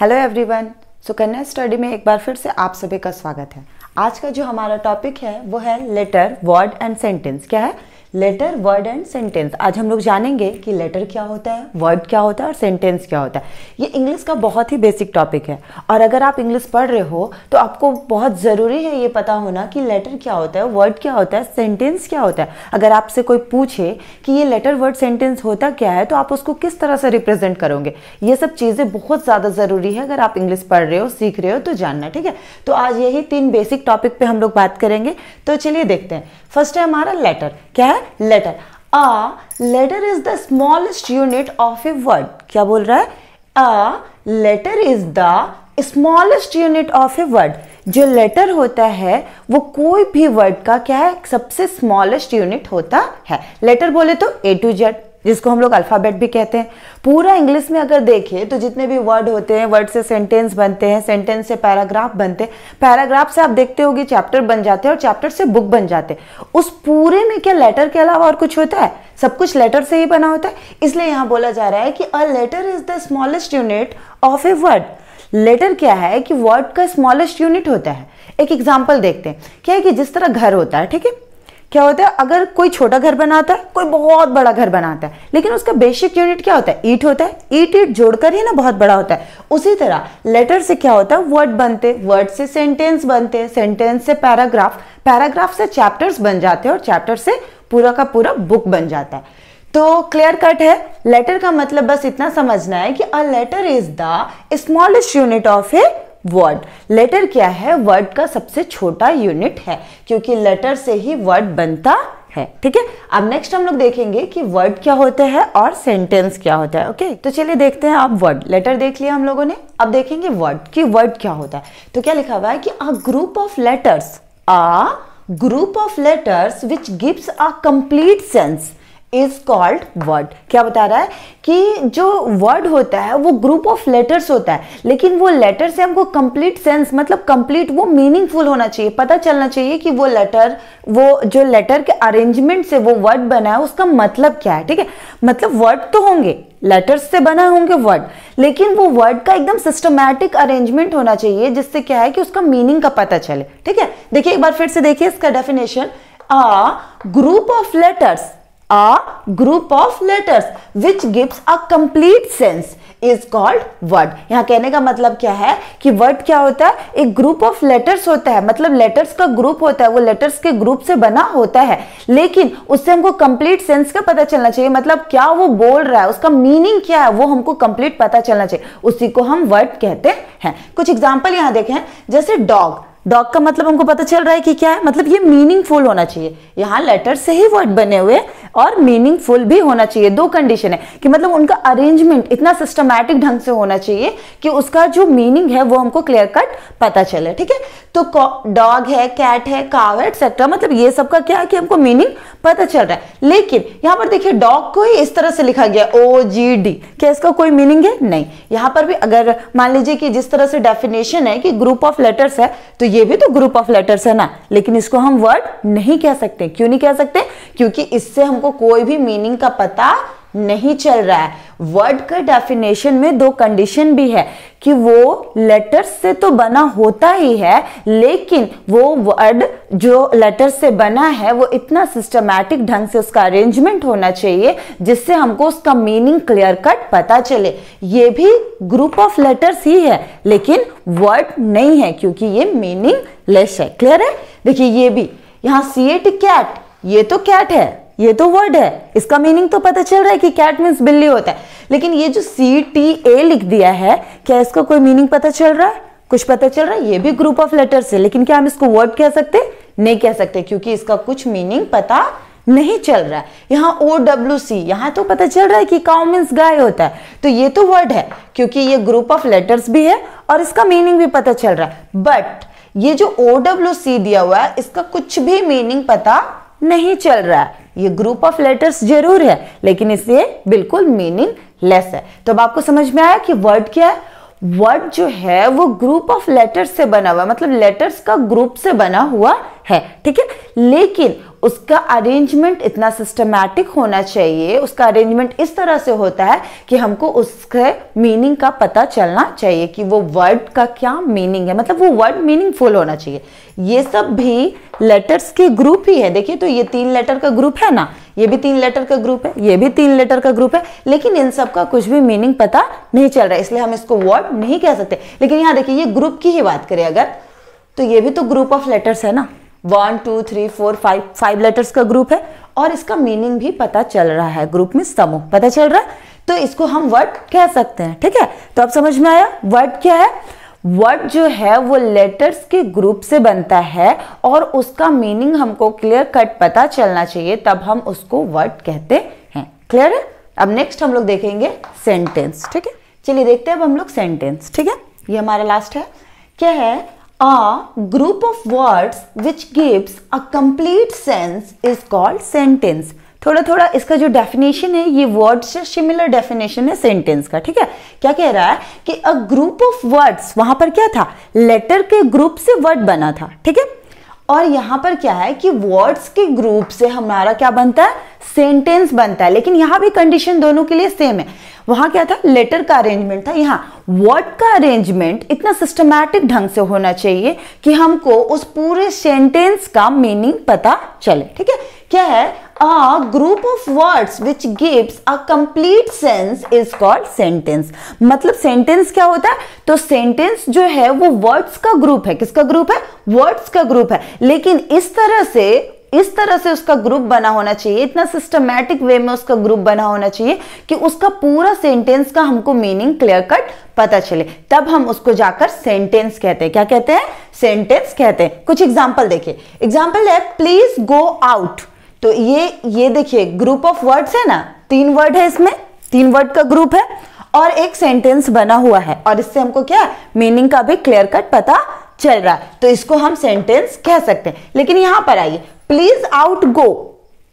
Hello everyone Sukanya study में एक बार फिर से आप सभी का स्वागत है आज का जो हमारा टॉपिक है वो है लेटर वर्ड एंड सेंटेंस क्या है लेटर वर्ड एंड सेंटेंस आज हम लोग जानेंगे कि लेटर क्या होता है वर्ड क्या होता है और सेंटेंस क्या होता है ये इंग्लिश का बहुत ही बेसिक टॉपिक है और अगर आप इंग्लिश पढ़ रहे हो तो आपको बहुत ज़रूरी है ये पता होना कि लेटर क्या होता है वर्ड क्या होता है सेंटेंस क्या होता है अगर आपसे कोई पूछे कि ये लेटर वर्ड सेंटेंस होता क्या है तो आप उसको किस तरह से रिप्रेजेंट करोगे ये सब चीज़ें बहुत ज़्यादा ज़रूरी है अगर आप इंग्लिश पढ़ रहे हो सीख रहे हो तो जानना ठीक है तो आज यही तीन बेसिक टॉपिक पर हम लोग बात करेंगे तो चलिए देखते हैं फर्स्ट है हमारा लेटर क्या है letter a letter is the smallest unit of a word क्या बोल रहा है a letter is the smallest unit of a word जो लेटर होता है वो कोई भी वर्ड का क्या है सबसे स्मॉलेस्ट यूनिट होता है लेटर बोले तो ए टू जेड जिसको हम लोग अल्फ़ाबेट भी कहते हैं पूरा इंग्लिश में अगर देखें तो जितने भी वर्ड होते हैं वर्ड से सेंटेंस बनते हैं सेंटेंस से पैराग्राफ बनते हैं पैराग्राफ से आप देखते हो चैप्टर बन जाते हैं और चैप्टर से बुक बन जाते हैं उस पूरे में क्या लेटर के अलावा और कुछ होता है सब कुछ लेटर से ही बना होता है इसलिए यहाँ बोला जा रहा है कि a letter is the smallest unit of a word letter क्या है कि वर्ड का स्मॉलेस्ट यूनिट होता है एक एग्जाम्पल देखते हैं क्या है कि जिस तरह घर होता है ठीक है क्या होता है अगर कोई छोटा घर बनाता है कोई बहुत बड़ा घर बनाता है लेकिन उसका बेसिक यूनिट क्या होता है ईट होता है ईट ईट जोड़कर ही ना बहुत बड़ा होता है उसी तरह लेटर से क्या होता है वर्ड बनते वर्ड से सेंटेंस बनते सेंटेंस से पैराग्राफ पैराग्राफ से चैप्टर्स बन जाते हैं और चैप्टर से पूरा का पूरा बुक बन जाता है तो क्लियर कट है लेटर का मतलब बस इतना समझना है कि a letter is the smallest unit of a word letter क्या है वर्ड का सबसे छोटा यूनिट है क्योंकि लेटर से ही वर्ड बनता है ठीक है अब नेक्स्ट हम लोग देखेंगे कि वर्ड क्या होता है और सेंटेंस क्या होता है ओके तो चलिए देखते हैं आप वर्ड लेटर देख लिया हम लोगों ने अब देखेंगे वर्ड कि वर्ड क्या होता है तो क्या लिखा हुआ है कि a group of letters a group of letters which gives a complete sense is called word क्या बता रहा है कि जो वर्ड होता है वो ग्रुप ऑफ लेटर्स होता है लेकिन वो लेटर से हमको कंप्लीट सेंस मतलब कंप्लीट वो मीनिंगफुल होना चाहिए पता चलना चाहिए कि वो लेटर वो जो लेटर के अरेंजमेंट से वो वर्ड बना है उसका मतलब क्या है ठीक है मतलब वर्ड तो होंगे लेटर्स से बना होंगे वर्ड लेकिन वो वर्ड का एकदम सिस्टमैटिक अरेंजमेंट होना चाहिए जिससे क्या है कि उसका मीनिंग का पता चले ठीक है देखिए एक बार फिर से देखिए इसका definition a group of letters A group of letters which gives a complete sense is called word. यहाँ कहने का मतलब क्या है कि word क्या होता है एक group of letters होता है मतलब letters का group होता है वो letters के group से बना होता है लेकिन उससे हमको complete sense का पता चलना चाहिए मतलब क्या वो बोल रहा है उसका meaning क्या है वो हमको complete पता चलना चाहिए उसी को हम word कहते हैं कुछ example यहाँ देखें जैसे dog डॉग का मतलब हमको पता चल रहा है कि क्या है मतलब ये मीनिंगफुल होना चाहिए यहाँ लेटर से ही वर्ड बने हुए और मीनिंगफुल भी होना चाहिए दो कंडीशन है कि मतलब उनका अरेंजमेंट इतना सिस्टमैटिक ढंग से होना चाहिए कि उसका जो मीनिंग है वो हमको क्लियर कट पता चले ठीक है तो डॉग है कैट है काव है एक्सेट्रा मतलब ये सब का क्या है कि हमको मीनिंग पता चल रहा है लेकिन यहाँ पर देखिए डॉग को ही इस तरह से लिखा गया ओ जी डी क्या इसका कोई मीनिंग है नहीं यहाँ पर भी अगर मान लीजिए कि जिस तरह से डेफिनेशन है कि ग्रुप ऑफ लेटर्स है तो ये भी तो ग्रुप ऑफ लेटर्स है ना लेकिन इसको हम वर्ड नहीं कह सकते क्यों नहीं कह सकते क्योंकि इससे हमको कोई भी मीनिंग का पता नहीं चल रहा है वर्ड का डेफिनेशन में दो कंडीशन भी है कि वो लेटर्स से तो बना होता ही है लेकिन वो वर्ड जो लेटर से बना है वो इतना सिस्टमैटिक ढंग से उसका अरेंजमेंट होना चाहिए जिससे हमको उसका मीनिंग क्लियर कट पता चले ये भी ग्रुप ऑफ लेटर्स ही है लेकिन वर्ड नहीं है क्योंकि ये मीनिंग लेस है क्लियर है देखिए ये भी यहाँ सी एट कैट ये तो कैट है ये तो वर्ड है इसका मीनिंग तो पता चल रहा है कि कैट मीन्स बिल्ली होता है लेकिन ये जो सी टी ए लिख दिया है क्या इसका कोई मीनिंग पता चल रहा है कुछ पता चल रहा है ये भी ग्रुप ऑफ लेटर्स है लेकिन क्या हम इसको वर्ड कह सकते नहीं कह सकते क्योंकि इसका कुछ मीनिंग पता नहीं चल रहा है यहाँ ओ डब्ल्यू सी यहाँ तो पता चल रहा है कि काउ मीन्स गाय होता है तो ये तो वर्ड है क्योंकि ये ग्रुप ऑफ लेटर्स भी है और इसका मीनिंग भी पता चल रहा है बट ये जो ओ डब्ल्यू सी दिया हुआ है इसका कुछ भी मीनिंग पता नहीं चल रहा है ये ग्रुप ऑफ लेटर्स जरूर है लेकिन इससे बिल्कुल मीनिंग लेस है तो अब आपको समझ में आया कि वर्ड क्या है वर्ड जो है वो ग्रुप ऑफ लेटर्स से बना हुआ मतलब लेटर्स का ग्रुप से बना हुआ है ठीक है लेकिन उसका अरेंजमेंट इतना सिस्टमैटिक होना चाहिए उसका अरेंजमेंट इस तरह से होता है कि हमको उसके मीनिंग का पता चलना चाहिए कि वो वर्ड का क्या मीनिंग है मतलब वो वर्ड मीनिंगफुल होना चाहिए ये सब भी लेटर्स के ग्रुप ही है देखिए तो ये तीन लेटर का ग्रुप है ना ये भी तीन लेटर का ग्रुप है ये भी तीन लेटर का ग्रुप है लेकिन इन सब का कुछ भी मीनिंग पता नहीं चल रहा है इसलिए हम इसको वर्ड नहीं कह सकते लेकिन यहाँ देखिए ये ग्रुप की ही बात करें अगर तो ये भी तो ग्रुप ऑफ लेटर्स है ना one two three four five five letters का ग्रुप है और इसका मीनिंग भी पता चल रहा है ग्रुप में समूह पता चल रहा है तो इसको हम वर्ड कह सकते हैं ठीक है तो आप समझ में आया वर्ड क्या है वर्ड जो है वो लेटर्स के ग्रुप से बनता है और उसका मीनिंग हमको क्लियर कट पता चलना चाहिए तब हम उसको वर्ड कहते हैं क्लियर है अब नेक्स्ट हम लोग देखेंगे सेंटेंस ठीक है चलिए देखते हैं अब हम लोग सेंटेंस ठीक है ये हमारा लास्ट है क्या है A group of words which gives a complete sense is called sentence. थोड़ा थोड़ा इसका जो डेफिनेशन है ये वर्ड से सिमिलर डेफिनेशन है सेंटेंस का ठीक है क्या कह रहा है कि अ ग्रुप ऑफ वर्ड्स वहां पर क्या था लेटर के ग्रुप से वर्ड बना था ठीक है और यहां पर क्या है कि वर्ड्स के ग्रुप से हमारा क्या बनता है सेंटेंस बनता है लेकिन यहां भी कंडीशन दोनों के लिए सेम है वहां क्या था लेटर का अरेंजमेंट था यहाँ वर्ड का अरेंजमेंट इतना सिस्टमैटिक ढंग से होना चाहिए कि हमको उस पूरे सेंटेंस का मीनिंग पता चले ठीक है क्या है a group of words which gives a complete sense is called sentence मतलब सेंटेंस क्या होता है तो सेंटेंस जो है वो वर्ड्स का ग्रुप है किसका ग्रुप है वर्ड्स का ग्रुप है लेकिन इस तरह से इस तरह से उसका ग्रुप बना होना चाहिए इतना सिस्टमैटिक वे में उसका ग्रुप बना होना चाहिए कि उसका पूरा सेंटेंस का हमको मीनिंग क्लियर कट पता चले तब हम उसको जाकर सेंटेंस कहते हैं क्या कहते हैं सेंटेंस कहते हैं कुछ एग्जाम्पल देखिए एग्जाम्पल है प्लीज गो आउट तो ये ये देखिए ग्रुप ऑफ वर्ड्स है ना तीन वर्ड है इसमें तीन वर्ड का ग्रुप है और एक सेंटेंस बना हुआ है और इससे हमको क्या मीनिंग का भी क्लियर कट पता चल रहा है तो इसको हम सेंटेंस कह सकते हैं लेकिन यहां पर आइए प्लीज आउट गो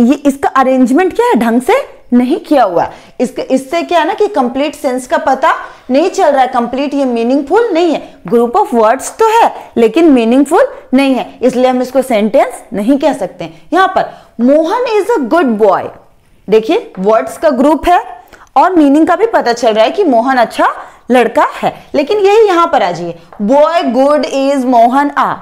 ये इसका अरेंजमेंट क्या है ढंग से नहीं किया हुआ इसके इससे क्या है ना कि कंप्लीट सेंस का पता नहीं चल रहा है कंप्लीट ये मीनिंगफुल नहीं है ग्रुप ऑफ वर्ड्स तो है लेकिन मीनिंगफुल नहीं है इसलिए हम इसको सेंटेंस नहीं कह सकते यहां पर Mohan is a good boy देखिए वर्ड्स का ग्रुप है और मीनिंग का भी पता चल रहा है कि मोहन अच्छा लड़का है लेकिन यही यहां पर आ जाइए बॉय गुड इज मोहन आ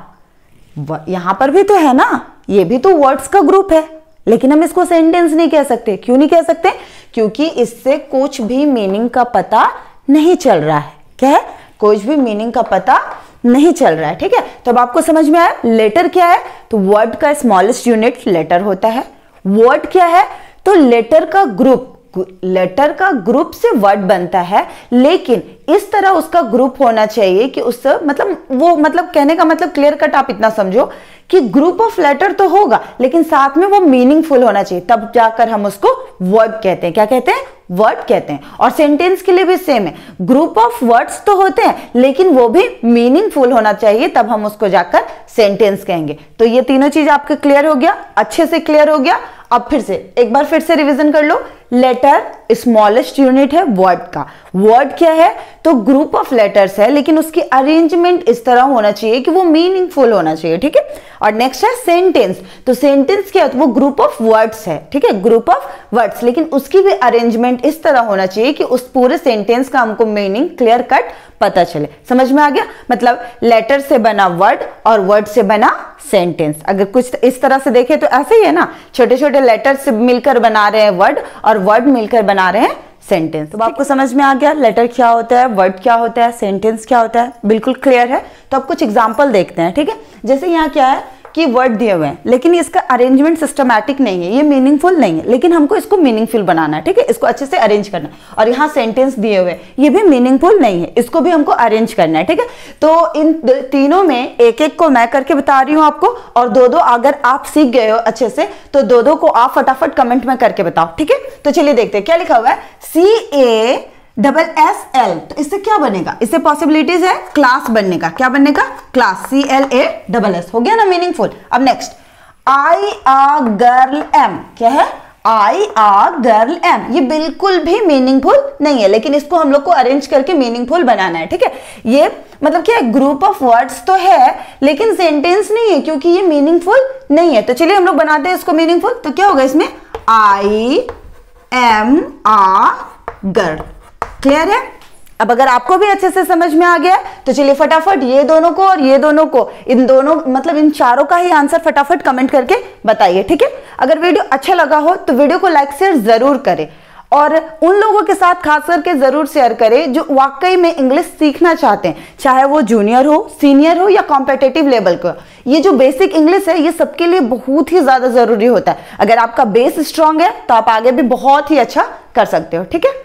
यहां पर भी तो है ना ये भी तो वर्ड्स का ग्रुप है लेकिन हम इसको सेंटेंस नहीं कह सकते क्यों नहीं कह सकते क्योंकि इससे कुछ भी मीनिंग का पता नहीं चल रहा है क्या है कुछ भी मीनिंग का पता नहीं चल रहा है ठीक है तो अब आपको समझ में आया लेटर क्या है तो वर्ड का स्मॉलेस्ट यूनिट लेटर होता है वर्ड क्या है तो लेटर का ग्रुप लेटर का ग्रुप से वर्ड बनता है लेकिन इस तरह उसका ग्रुप होना चाहिए कि उस मतलब वो मतलब कहने का मतलब क्लियर कट आप इतना समझो कि ग्रुप ऑफ लेटर तो होगा लेकिन साथ में वो मीनिंगफुल होना चाहिए तब जाकर हम उसको वर्ब कहते हैं क्या कहते हैं वर्ड कहते हैं और सेंटेंस के लिए भी सेम है ग्रुप ऑफ वर्ड्स तो होते हैं लेकिन वो भी मीनिंगफुल होना चाहिए तब हम उसको जाकर सेंटेंस कहेंगे तो ये तीनों चीज आपके क्लियर हो गया अच्छे से क्लियर हो गया अब फिर से एक बार फिर से रिविजन कर लो लेटर स्मॉलेस्ट यूनिट है वर्ड का वर्ड क्या है तो ग्रुप ऑफ लेटर्स है लेकिन उसकी अरेंजमेंट इस तरह होना चाहिए कि वो मीनिंगफुल होना चाहिए ठीक है और नेक्स्ट है सेंटेंस तो सेंटेंस क्या है तो वो ग्रुप ऑफ वर्ड्स है ठीक है ग्रुप ऑफ वर्ड्स लेकिन उसकी भी अरेंजमेंट इस तरह होना चाहिए कि उस पूरे सेंटेंस का हमको मीनिंग क्लियर कट पता चले समझ में आ गया मतलब लेटर से बना वर्ड और वर्ड से बना सेंटेंस अगर कुछ इस तरह से देखें तो ऐसे ही है ना छोटे छोटे लेटर से मिलकर बना रहे हैं वर्ड और और वर्ड मिलकर बना रहे हैं सेंटेंस तो आपको समझ में आ गया लेटर क्या होता है वर्ड क्या होता है सेंटेंस क्या होता है बिल्कुल क्लियर है तो अब कुछ एग्जाम्पल देखते हैं ठीक है जैसे यहाँ क्या है की वर्ड दिए हुए हैं लेकिन इसका अरेंजमेंट सिस्टमैटिक नहीं है ये मीनिंगफुल नहीं है लेकिन हमको इसको मीनिंगफुल बनाना है ठीक है इसको अच्छे से अरेंज करना और यहाँ सेंटेंस दिए हुए ये भी मीनिंगफुल नहीं है इसको भी हमको अरेंज करना है ठीक है तो इन तीनों में एक एक को मैं करके बता रही हूँ आपको और दो दो अगर आप सीख गए हो अच्छे से तो दो दो को आप फटाफट कमेंट में करके बताओ ठीक है तो चलिए देखते हैं क्या लिखा हुआ है C A double S L तो इससे क्या बनेगा इससे पॉसिबिलिटीज है क्लास बनने का क्या बनने का class C L A double S हो गया ना मीनिंगफुल अब next I a girl am क्या है आई आ गर्ल एम ये बिल्कुल भी मीनिंगफुल नहीं है लेकिन इसको हम लोग को अरेंज करके मीनिंगफुल बनाना है ठीक है ये मतलब क्या है ग्रुप ऑफ वर्ड्स तो है लेकिन सेंटेंस नहीं है क्योंकि ये मीनिंगफुल नहीं है तो चलिए हम लोग बनाते हैं इसको मीनिंगफुल तो क्या होगा इसमें I am a girl clear है अब अगर आपको भी अच्छे से समझ में आ गया तो चलिए फटाफट ये दोनों को और ये दोनों को इन दोनों मतलब इन चारों का ही आंसर फटाफट कमेंट करके बताइए ठीक है अगर वीडियो अच्छा लगा हो तो वीडियो को लाइक शेयर जरूर करें और उन लोगों के साथ खास करके ज़रूर शेयर करें जो वाकई में इंग्लिश सीखना चाहते हैं चाहे वो जूनियर हो सीनियर हो या कॉम्पिटेटिव लेवल का ये जो बेसिक इंग्लिश है ये सबके लिए बहुत ही ज़्यादा ज़रूरी होता है अगर आपका बेस स्ट्रांग है तो आप आगे भी बहुत ही अच्छा कर सकते हो ठीक है